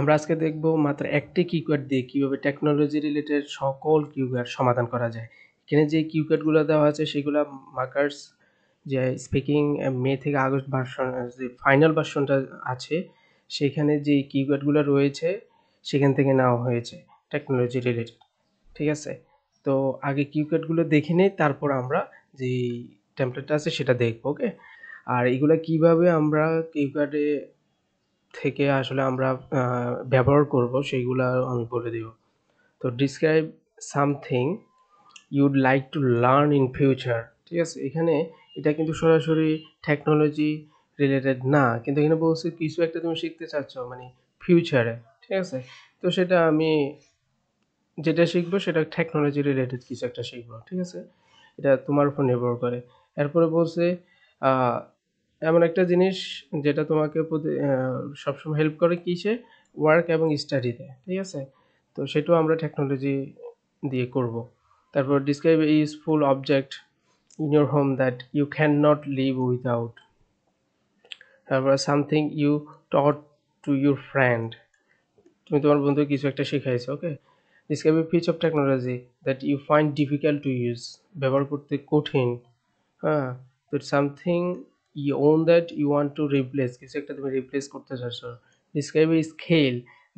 আমরা আজকে দেখব মাত্র একটি কিউকার্ড দিয়ে কীভাবে টেকনোলজি রিলেটেড সকল কিউকার্ড সমাধান করা যায় এখানে যে কিউকার্ডগুলো দেওয়া আছে সেগুলো মার্কার্স যে স্পিকিং মে থেকে আগস্ট ভার্সন যে ফাইনাল ভার্সনটা আছে সেখানে যে কিউকার্ডগুলো রয়েছে সেখান থেকে নেওয়া হয়েছে টেকনোলজি রিলেটেড ঠিক আছে তো আগে কিউকার্ডগুলো দেখে নেই তারপর আমরা যে টেমপ্লেটটা আছে সেটা দেখব ওকে আর এগুলো কিভাবে আমরা কিউকার্ডে থেকে আসলে আমরা ব্যবহার করব সেইগুলো আমি বলে দিব তো describe something you'd like to learn in future ঠিক আছে এখানে এটা কিন্তু সরাসরি টেকনোলজি রিলেটেড না কিন্তু এখানে বলছে কিছু একটা তুমি শিখতে চাচ্ছ মানে ফিউচারে ঠিক আছে তো সেটা আমি যেটা শিখবো সেটা টেকনোলজি রিলেটেড কিছু একটা শিখবো ঠিক আছে এটা তোমার উপর নির্ভর করে এরপরে বলছে এমন একটা জিনিস যেটা তোমাকে সবসময় হেল্প করে কিসে ওয়ার্ক এবং স্টাডিতে ঠিক আছে তো সেটাও আমরা টেকনোলজি দিয়ে করব তারপর describe useful object in your home that you can not live without তারপর something you taught to your friend তুমি তোমার বন্ধু কিছু একটা শিখাইছো okay describe a piece of technology that you find difficult to use ব্যবহার করতে কঠিন হ্যাঁ তো something you own that you want to replace কিছু একটা তুমি রিপ্লেস করতে চাচ্ছ describe skill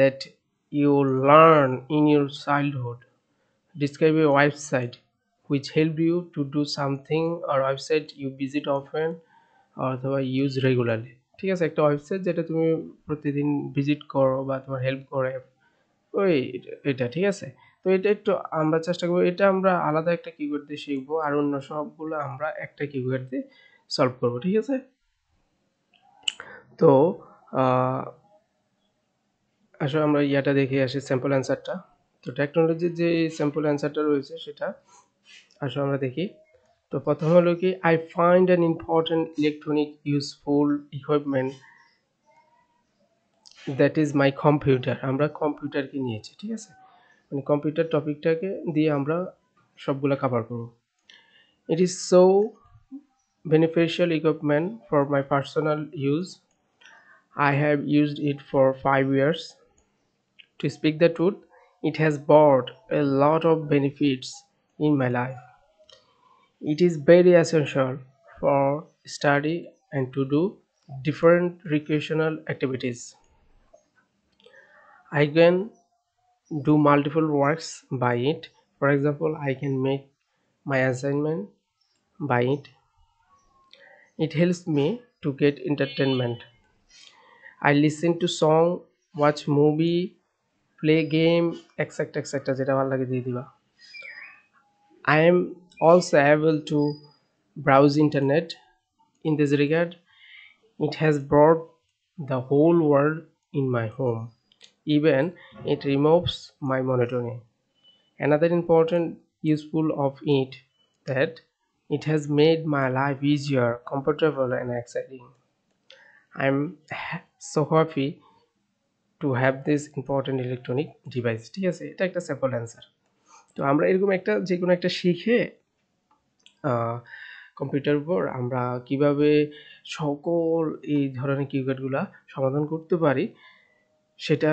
that you learn in your childhood describe your website which help you to do something আর ওয়েবসাইট ইউ ভিজিট অফেন অথবা ইউজ রেগুলারলি ঠিক আছে একটা ওয়েবসাইট যেটা তুমি প্রতিদিন ভিজিট করো বা তোমার হেল্প করে ওই এটা ঠিক আছে তো এটা একটু আমরা চেষ্টা করবো এটা আমরা আলাদা একটা কিবোর্ড দিয়ে শিখবো আর অন্য সবগুলো আমরা একটা কিবোর্ড দিয়ে সলভ করব ঠিক আছে তো আসলে আমরা ইয়াটা দেখে আসি স্যাম্পল অ্যান্সারটা তো টেকনোলজির যে স্যাম্পল অ্যান্সারটা রয়েছে সেটা আসলে আমরা দেখি তো প্রথম হলো কি I find an important electronic useful equipment that is my computer আমরা কম্পিউটারকে নিয়েছি ঠিক আছে মানে কম্পিউটার টপিকটাকে দিয়ে আমরা সবগুলো কভার করব it is so beneficial equipment for my personal use i have used it for five years to speak the truth it has brought a lot of benefits in my life it is very essential for study and to do different recreational activities i can do multiple works by it for example i can make my assignment by it it helps me to get entertainment. I listen to song, watch movie, play game, etc. etc. I am also able to browse internet. In this regard, it has brought the whole world in my home. Even it removes my monotony. Another important useful of it that It has made my life easier, comfortable, and exciting. I'm so happy to have this important electronic device ঠিক আছে এটা একটা sample answer তো আমরা এরকম একটা যে কোনো একটা শিখে কম্পিউটার উপর আমরা কিভাবে সকল এই ধরনের কিউকার্ডগুলো সমাধান করতে পারি সেটা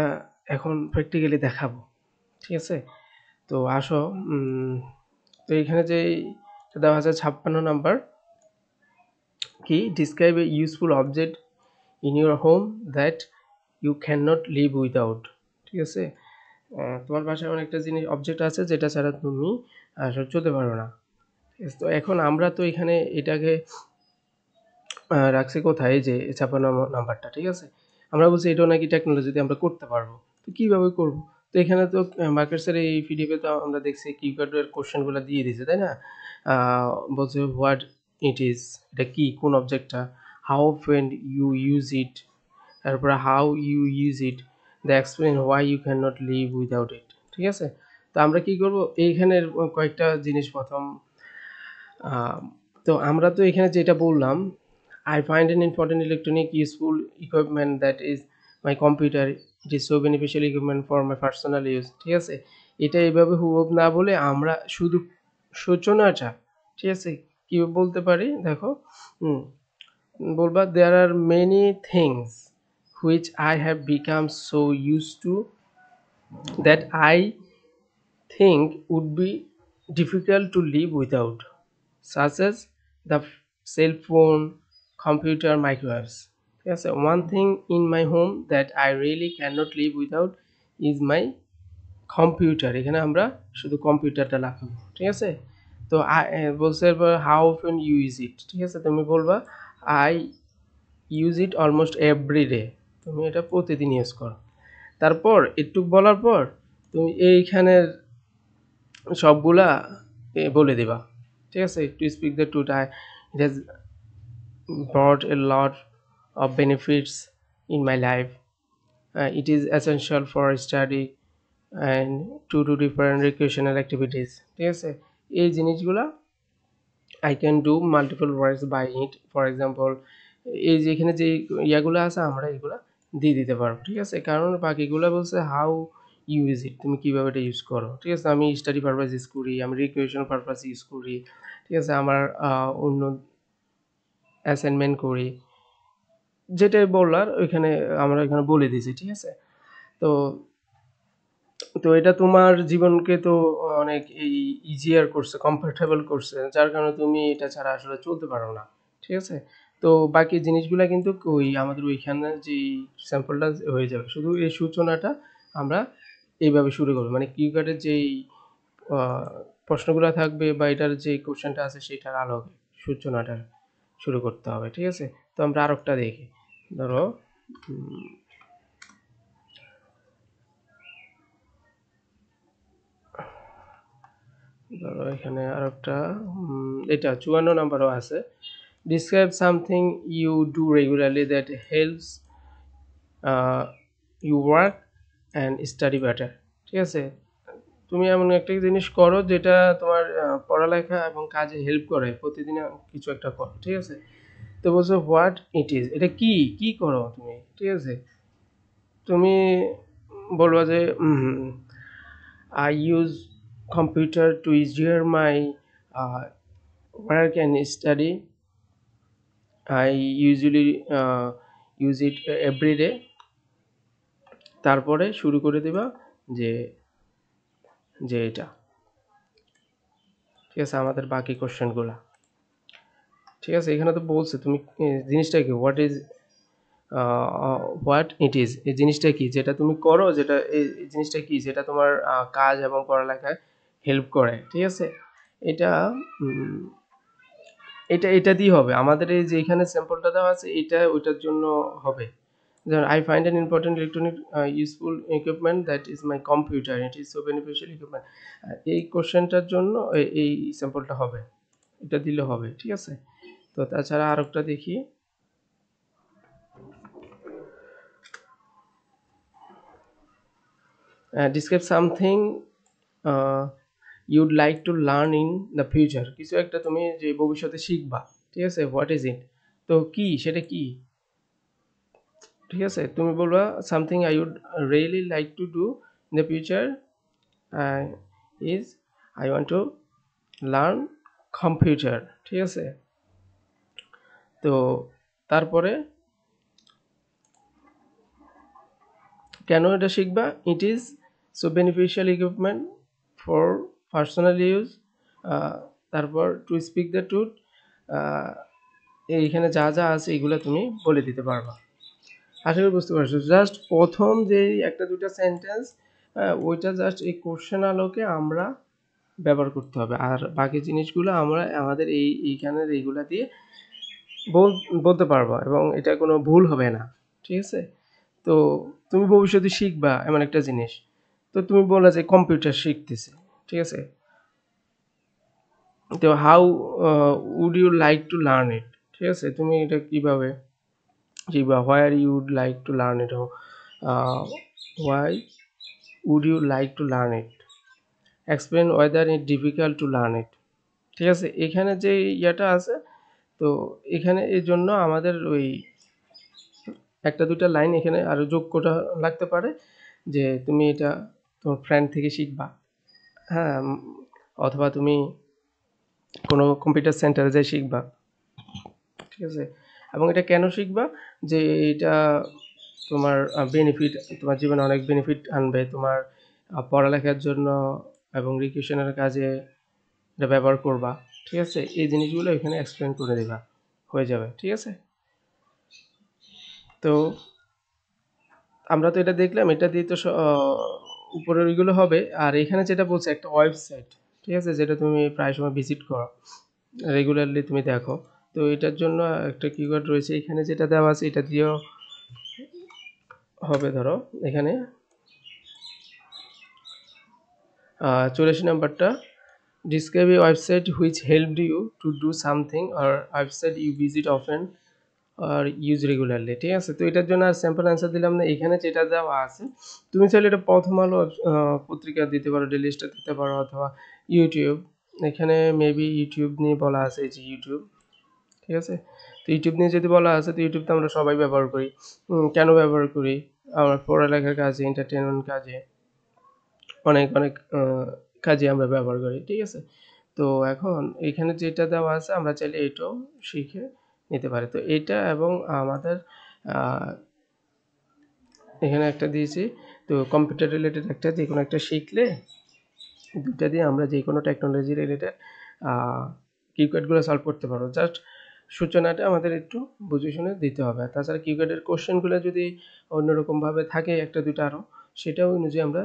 এখন প্র্যাকটিক্যালি দেখাবো ঠিক আছে তো আসো তো এখানে যে দেওয়া আছে ছাপ্পান্ন নাম্বার কি describe a useful object in your home that you can not live without ঠিক আছে তোমার বাসায় এমন একটা জিনিস অবজেক্ট আছে যেটা ছাড়া তুমি আসলে চলতে পারো না তো এখন আমরা তো এখানে এটাকে রাখছি কোথায় যে ছাপ্পান্ন নাম্বারটা ঠিক আছে আমরা বলছি এটাও নাকি টেকনোলজিতে আমরা করতে পারবো তো কীভাবে করবো তো এখানে তো মার্কেটসের এই পিডিএফে তো আমরা দেখছি কার্ডের কোশ্চেনগুলো দিয়ে দিয়েছে তাই না বলছে হোয়াট ইট ইজ এটা কি কোন অবজেক্টটা how friend you use it তারপরে how you use it the explain why you can not live without it ঠিক আছে তো আমরা কি করব এইখানের কয়েকটা জিনিস প্রথম তো আমরা তো এখানে যেটা বললাম I find an important electronic useful equipment that is my computer it is so beneficial equipment for my personal use ঠিক আছে এটা এভাবে হুবহব না বলে আমরা শুধু সূচনাটা ঠিক আছে কি বলতে পারি দেখো বলবা there are many things which I have become so use to that I think would be difficult to live without such as the cell phone computer microwaves ঠিক আছে one thing in my home that I really can not live without is my computer এখানে আমরা শুধু কম্পিউটারটা লাগাবো ঠিক আছে তো বলছে এরপর হাউ ফেন ইউ ইউজ ইট ঠিক আছে তুমি বলবা I use it almost every day তুমি এটা প্রতিদিন ইউজ করো তারপর একটু বলার পর তুমি এইখানের সবগুলা বলে দেবা ঠিক আছে টু স্পিক দ্য টু টাই it has brought a lot of benefits in my life. Uh, it is essential for study and to do different recreational activities ঠিক আছে এই জিনিসগুলো I can do multiple words by it for example এই যে এখানে যে ইয়াগুলো আছে আমরা এগুলো দিয়ে দিতে পারবো ঠিক আছে কারণ বাকিগুলো বলছে হাউ ইউজ ইট তুমি কীভাবে এটা ইউজ করো ঠিক আছে আমি স্টাডি পারপাস ইউজ করি আমি রিক্রিয়েশন পারপাস ইউজ করি ঠিক আছে আমার অন্য অ্যাসাইনমেন্ট করি যেটাই বললার ওইখানে আমরা এখানে বলে দিয়েছি ঠিক আছে তো তো এটা তোমার জীবনকে তো অনেক এই ইজিয়ার করছে কমফোর্টেবল করছে যার কারণে তুমি এটা ছাড়া আসলে চলতে পারো না ঠিক আছে তো বাকি জিনিসগুলো কিন্তু ওই আমাদের ওইখানে যে স্যাম্পলটা হয়ে যাবে শুধু এই সূচনাটা আমরা এইভাবে শুরু করবো মানে কিউ কার্ডের যেই প্রশ্নগুলো থাকবে বা এটার যে কোশ্চেনটা আছে সেটার আলোকে সূচনাটা শুরু করতে হবে ঠিক আছে তো আমরা আরেকটা দেখি ধরো ধরো এখানে আর একটা এটা চুয়ান্ন নাম্বারও আছে describe something you do regularly that helps you work and study better ঠিক আছে তুমি এমন একটা জিনিস করো যেটা তোমার পড়ালেখা এবং কাজে হেল্প করে প্রতিদিন কিছু একটা করো ঠিক আছে তো বলছো হোয়াট ইট ইজ এটা কি কি করো তুমি ঠিক আছে তুমি বলবা যে I use computer to easier my work can study I usually use it day তারপরে শুরু করে দেবা যে যে এটা ঠিক আছে আমাদের বাকি কোশ্চেনগুলা ঠিক আছে এখানে তো বলছে তুমি জিনিসটা কি what is what it is এই জিনিসটা কি যেটা তুমি করো যেটা এই জিনিসটা কি যেটা তোমার কাজ এবং পড়ালেখায় হেল্প করে ঠিক আছে এটা এটা এটা দিয়ে হবে আমাদের এই যে এখানে স্যাম্পলটা দেওয়া আছে এটা ওইটার জন্য হবে যেমন I find an important electronic useful equipment that is my computer it is so beneficial equipment এই কোশ্চেনটার জন্য এই স্যাম্পলটা হবে এটা দিলে হবে ঠিক আছে তো তাছাড়া আরেকটা দেখি describe something you'd like to learn in the future কিছু একটা তুমি যে ভবিষ্যতে শিখবা ঠিক আছে হোয়াট ইজ ইট তো কি সেটা কি ঠিক আছে তুমি বলবা something I would really like to do in the future is I want to learn computer ঠিক আছে তো তারপরে কেন এটা শিখবা it is so beneficial equipment for personal use তারপর টু স্পিক দ্য টুট এইখানে যা যা আছে এগুলো তুমি বলে দিতে পারবা আশা করি বুঝতে পারছো জাস্ট প্রথম যে একটা দুটা সেন্টেন্স ওইটা জাস্ট এই কোশ্চেন আলোকে আমরা ব্যবহার করতে হবে আর বাকি জিনিসগুলো আমরা আমাদের এই এইখানের এইগুলা দিয়ে বলতে পারবা এবং এটা কোনো ভুল হবে না ঠিক আছে তো তুমি ভবিষ্যতে শিখবা এমন একটা জিনিস তো তুমি বললা যে কম্পিউটার শিখতেছে ঠিক আছে তো how would you like to learn it ঠিক আছে তুমি এটা কীভাবে শিখবা where are you'd like to learn it why would you like to learn it explain whether it difficult to learn it ঠিক আছে এখানে যে ইয়েটা আছে তো এখানে এর জন্য আমাদের ওই একটা দুটা লাইন এখানে আরও যোগ করা লাগতে পারে যে তুমি এটা তোমার ফ্রেন্ড থেকে শিখবা হ্যাঁ অথবা তুমি কোনো কম্পিউটার সেন্টারে যাই শিখবা ঠিক আছে এবং এটা কেন শিখবা যে এটা তোমার বেনিফিট তোমার জীবনে অনেক বেনিফিট আনবে তোমার পড়ালেখার জন্য এবং রিকিউশনের কাজে এটা ব্যবহার করবা ঠিক আছে এই জিনিসগুলো এখানে এক্সপ্লেন করে দেবা হয়ে যাবে ঠিক আছে তো আমরা তো এটা দেখলাম এটা দিয়ে তো উপরের ওইগুলো হবে আর এখানে যেটা বলছে একটা ওয়েবসাইট ঠিক আছে যেটা তুমি প্রায় সময় ভিজিট করো রেগুলারলি তুমি দেখো তো এটার জন্য একটা কিওয়ার্ড রয়েছে এখানে যেটা দেওয়া আছে এটা দিয়েও হবে ধরো এখানে চল্লিশ নাম্বারটা Describe a website which helped you to do something or website you visit often আর ইউজ রেগুলারলি ঠিক আছে তো এটার জন্য আর স্যাম্পল অ্যান্সার দিলাম না এখানে যেটা দেওয়া আছে তুমি চাইলে এটা প্রথম আলো পত্রিকা দিতে পারো ডেলি স্টার দিতে পারো অথবা ইউটিউব এখানে মেবি ইউটিউব নিয়ে বলা আছে এই যে ইউটিউব ঠিক আছে তো ইউটিউব নিয়ে যদি বলা আছে তো ইউটিউব তো আমরা সবাই ব্যবহার করি কেন ব্যবহার করি আমার পড়ালেখার কাজে এন্টারটেনমেন্ট কাজে অনেক অনেক কাজে আমরা ব্যবহার করি ঠিক আছে তো এখন এখানে যেটা দেওয়া আছে আমরা চাইলে এটাও শিখে নিতে পারি তো এটা এবং আমাদের এখানে একটা দিয়েছি তো কম্পিউটার রিলেটেড একটা যে কোনো একটা শিখলে দুটা দিয়ে আমরা যে কোনো টেকনোলজি রিলেটেড কিউকার্ডগুলো সলভ করতে পারবো জাস্ট সূচনাটা আমাদের একটু বুঝে শুনে দিতে হবে তাছাড়া কিউকার্ডের কোশ্চেনগুলো যদি অন্যরকমভাবে থাকে একটা দুটো আরও সেটাও অনুযায়ী আমরা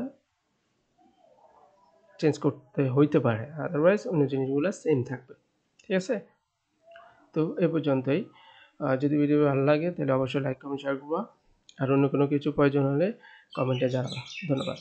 চেঞ্জ করতে হইতে পারে আদারওয়াইজ অন্য জিনিসগুলো সেম থাকবে ঠিক আছে তো এ পর্যন্তই যদি ভিডিও ভালো লাগে তাহলে অবশ্যই লাইক কমেন্ট শেয়ার করবা আর অন্য কোনো কিছু প্রয়োজন হলে কমেন্টে জানাবা ধন্যবাদ